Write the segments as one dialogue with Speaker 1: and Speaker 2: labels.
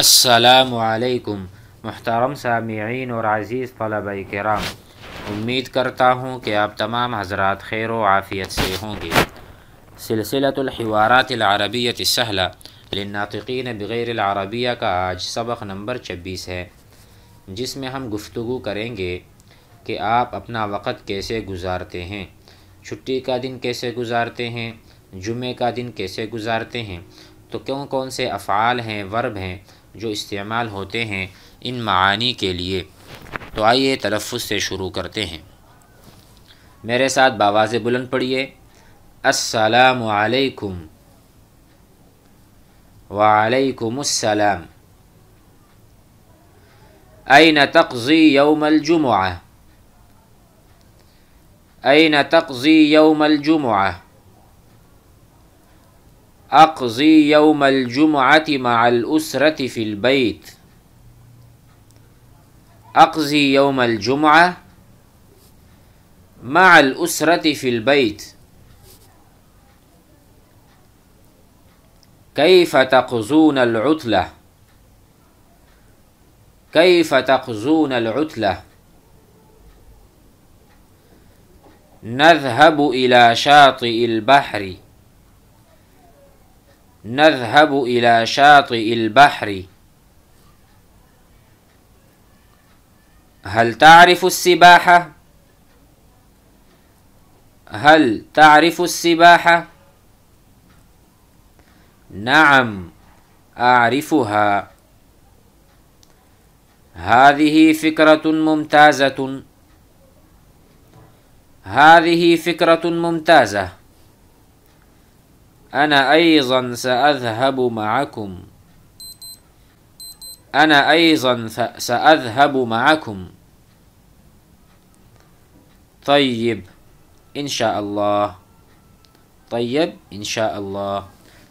Speaker 1: असलकुम महतरम सामीन और अज़ीज़ तलब कराम उम्मीद करता हूँ कि आप तमाम हजरात खैर आफ़ियत से होंगे सिलसिलतवारातरबियत सहला लनातिकीन बग़ैर अरबिया का आज सबक नंबर छब्बीस है जिसमें हम गुफ्तु करेंगे कि आप अपना वक़्त कैसे गुजारते हैं छुट्टी का दिन कैसे गुजारते हैं जुमे का दिन कैसे गुजारते हैं तो क्यों कौन से अफ़ाल हैं वर्ब हैं जो इस्तेमाल होते हैं इन मानी के लिए तो आइए तलफ़ से शुरू करते हैं मेरे साथ बावाज़ बुलंद पढ़िए असलकुम वालेकुमसलम अन तकज़ी यौमल जुमा أين تقضي يوم الجمعة؟ أقضي يوم الجمعة مع الأسرة في البيت أقضي يوم الجمعة مع الأسرة في البيت كيف تقضون العتلة؟ كيف تقضون العتلة؟ نذهب إلى شاطئ البحر نذهب إلى شاطئ البحر هل تعرف السباحة؟ هل تعرف السباحة؟ نعم أعرفها هذه فكرة ممتازة هذه فكرة ممتازة أنا أيضا سأذهب معكم أنا أيضا سأذهب معكم طيب إن شاء الله طيب إن شاء الله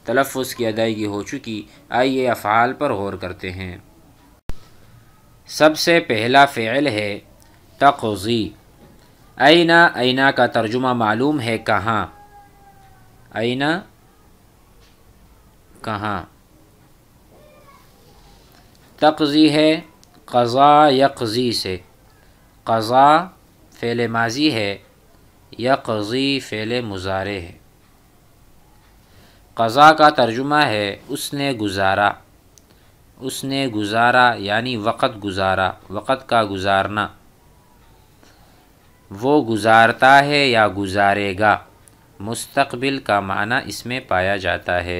Speaker 1: تلفظ کی ادائیگی ہو چکی آئیے افعال پر غور کرتے ہیں سب سے پہلا فعل ہے تقضی आइना आइना का तर्जुमा मालूम है कहाँ आइना कहाँ तकज़ी है कज़ा यकज़ी से कज़ा फ़ेल माजी है यकज़ी फ़ेल मुजारे है कज़ा का तर्जुमा है उसने गुजारा उसने गुजारा यानी वक़्त गुजारा वक़्त का गुजारना वो गुजारता है या गुजारेगा मुस्तकबिल का माना इसमें पाया जाता है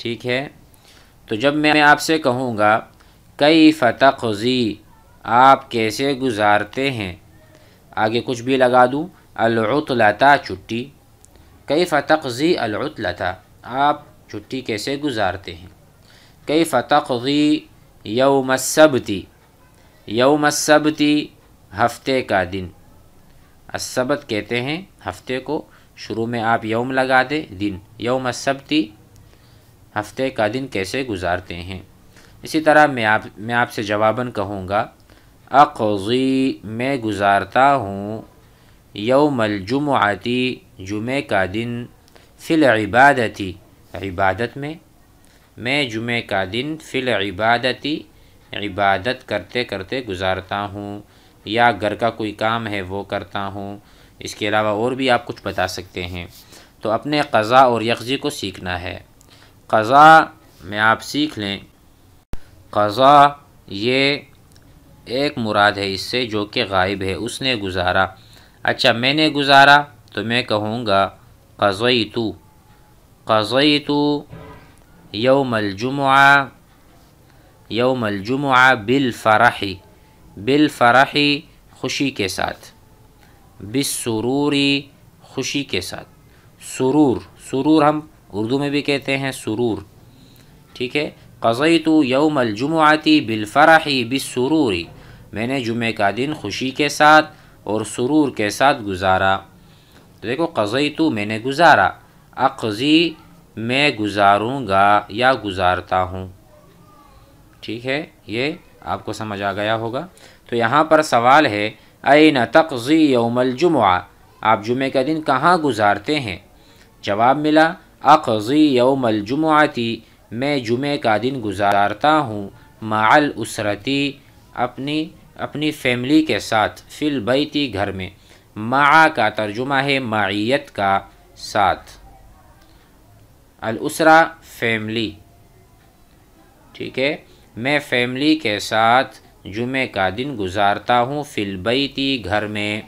Speaker 1: ठीक है तो जब मैं आपसे कहूँगा कई फ़तखी आप कैसे गुजारते हैं आगे कुछ भी लगा दूँ अलतलता छुट्टी कई फ़तखी अलतलता आप छुट्टी कैसे गुजारते हैं कई फ़तखी यौमसबती यौमसबती हफ्ते का दिन असबत कहते हैं हफ्ते को शुरू में आप यौम लगा दें दिन यौम असबती हफ्ते का दिन कैसे गुजारते हैं इसी तरह मैं आप मैं आपसे जवाबन कहूँगा अक़ी मैं गुजारता हूँ आती जुमे का दिन फ़िल इबादती इबादत में मैं जुमे का दिन फ़िल इबादती इबादत करते करते गुजारता हूँ या घर का कोई काम है वो करता हूँ इसके अलावा और भी आप कुछ बता सकते हैं तो अपने क़ज़ा और यकजी को सीखना है क़ज़ा में आप सीख लें क़ज़ा ये एक मुराद है इससे जो कि गायब है उसने गुज़ारा अच्छा मैंने गुज़ारा तो मैं कहूँगा क़ज़ई तो क़ज़ई तो यौमलजुमा बिल फराही बिलफ़राही खुशी के साथ बिसरूरी खुशी के साथ सुरूर सुरूर हम उर्दू में भी कहते हैं सुरूर ठीक है तो यौम अलजुमआती बिलफ़राही बिसरूरी मैंने जुमे का दिन खुशी के साथ और सुरूर के साथ गुजारा तो देखो तो मैंने गुजारा अकज़ी मैं गुजारूँगा या गुजारता हूँ ठीक है ये आपको समझ आ गया होगा तो यहाँ पर सवाल है न तकज़ी यौमल जुमा आप जुमे का दिन कहाँ गुजारते हैं जवाब मिला अकज़ी यौमल जुमाती मैं जुमे का दिन गुजारता हूँ माल उसरती अपनी अपनी फैमिली के साथ फिल बैती घर में मा का तर्जुमा है माइत का साथ अलसरा फैमिली ठीक है मैं फैमिली के साथ जुमे का दिन गुजारता हूँ फिलबई थी घर में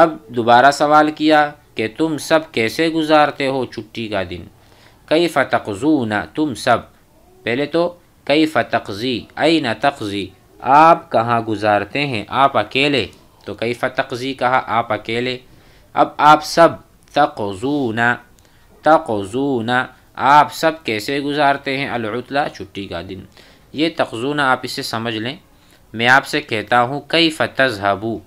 Speaker 1: अब दोबारा सवाल किया कि तुम सब कैसे गुजारते हो छुट्टी का दिन कई फ़तकजून तुम सब पहले तो कई फ़तकजी आई न तकजी आप कहाँ गुजारते हैं आप अकेले तो कई फ़तकजी कहा आप अकेले अब आप सब तकजून न आप सब कैसे गुजारते हैं अलतला छुट्टी का दिन ये तखजुना आप इसे समझ लें मैं आपसे कहता हूँ कई फतज़ हबू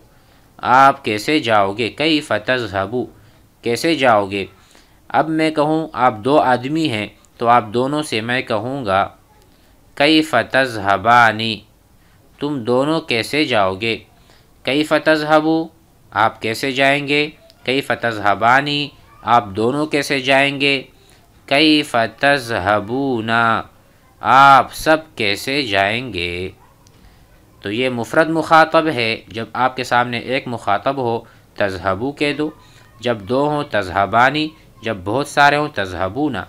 Speaker 1: आप कैसे जाओगे कई हबू कैसे जाओगे अब मैं कहूँ आप दो आदमी हैं तो आप दोनों से मैं कहूँगा कई फतज़ हबानी तुम दोनों कैसे जाओगे कई हबू आप कैसे जाएंगे कई हबानी आप दोनों कैसे जाएंगे कई फ़तजहबूना आप सब कैसे जाएंगे तो ये मुफरत मुखातब है जब आपके सामने एक मुखातब हो तजहबू कह दो जब दो हों तजहबानी जब बहुत सारे हों तजहबूना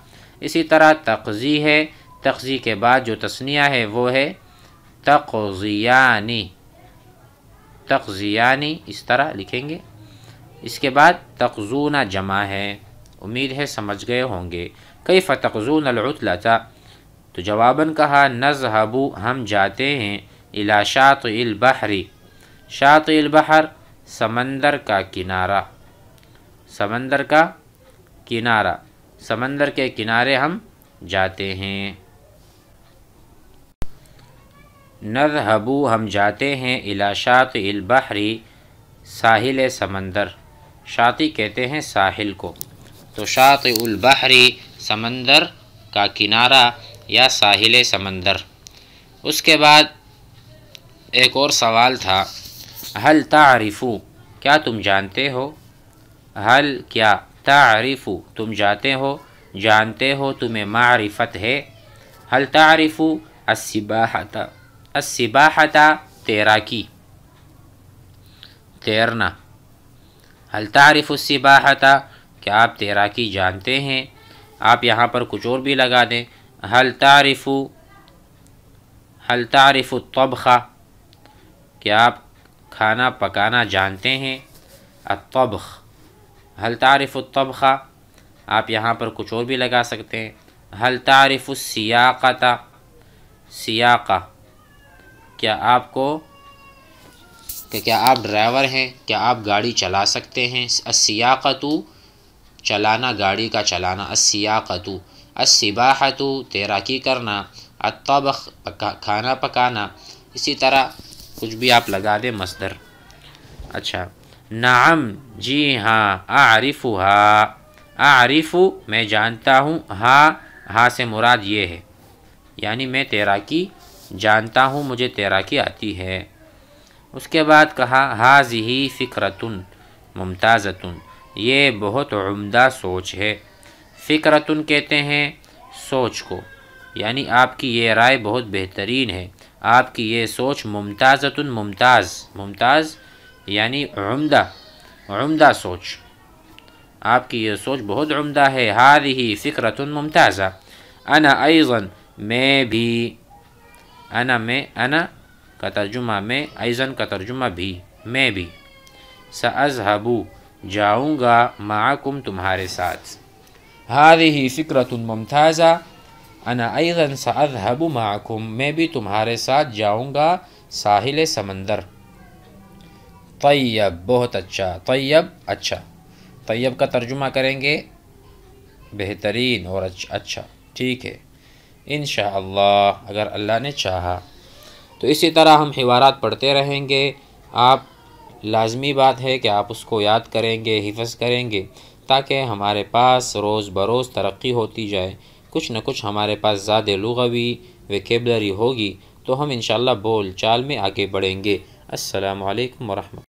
Speaker 1: इसी तरह तकजी है तकजी के बाद जो तस्निया है वो है तकजियानी तकजियानी इस तरह लिखेंगे इसके बाद तकजूना जमा है उम्मीद है समझ गए होंगे कई फ़तखजून अलतला तो जवाबन कहा नजहबू हम जाते हैं इला शात शात अलबहर समंदर का किनारा समंदर का किनारा समंदर के किनारे हम जाते हैं नजहबू हम जाते हैं इला शात साहिल समंदर शाति कहते हैं साहिल को तो शात अलबहरी समंदर का किनारा या साहिल समंदर उसके बाद एक और सवाल था हल तारिफ़ू क्या तुम जानते हो हल क्या तारीफू तुम जाते हो जानते हो तुम्हें मारिफत है हल तारिफ़ू असिबाहता अस्सिबाहता तैराकी तैरना हल तारिफ़ सिबाहता क्या आप तैराकी जानते हैं आप यहाँ पर कुछ और भी लगा दें हल तारिफू हल तारिफ तबखा क्या आप खाना पकाना जानते हैं अतबख हल तारिफ तबखा आप यहाँ पर कुछ और भी लगा सकते हैं हल तारिफ सियाकता सियाका क्या आपको क्या आप ड्राइवर हैं क्या आप गाड़ी चला सकते हैं सियाकतू चलाना गाड़ी का चलाना असियाकतु असिबाहतु तैराकी करना अतबख पका खाना पकाना इसी तरह कुछ भी आप लगा दें मसदर अच्छा नाम जी हाँ आरिफ़ हा आरिफ़ मैं जानता हूँ हाँ हाँ से मुराद ये है यानी मैं तैराकी जानता हूँ मुझे तैराकी आती है उसके बाद कहा हाज ही फ़िक्रतुन मुमताज़तुन ये बहुत उम्दा सोच है फ़िक्रतुन कहते हैं सोच को यानी आपकी ये राय बहुत बेहतरीन है आपकी ये सोच मुमताज़तुन मुमताज़ मुमताज़ यानी उम्दा उम्दा सोच आपकी ये सोच बहुत उम्दा है हार ही फ़िक्रतुन मुमताज़ा अना ऐज़न मैं भी अना मैं अना का तर्जुमा मैं ऐज़न का तर्जुमा भी मैं भी सअज़हबू जाऊँगा माकुम तुम्हारे साथ हारी ही तुम मुमताज़ा अना साद सअहब माकुम मैं भी तुम्हारे साथ जाऊँगा साहिल समंदर तैयब बहुत अच्छा तैयब अच्छा तैयब का तर्जुमा करेंगे बेहतरीन और अच्छा ठीक है इन अगर अल्लाह ने चाहा तो इसी तरह हम हिवारात पढ़ते रहेंगे आप लाजमी बात है कि आप उसको याद करेंगे हिफज करेंगे ताकि हमारे पास रोज़ बरोज़ तरक्की होती जाए कुछ न कुछ हमारे पास ज़्यादा लुगवी वेकेबलरी होगी तो हम इन बोल चाल में आगे बढ़ेंगे असलकम वरहमल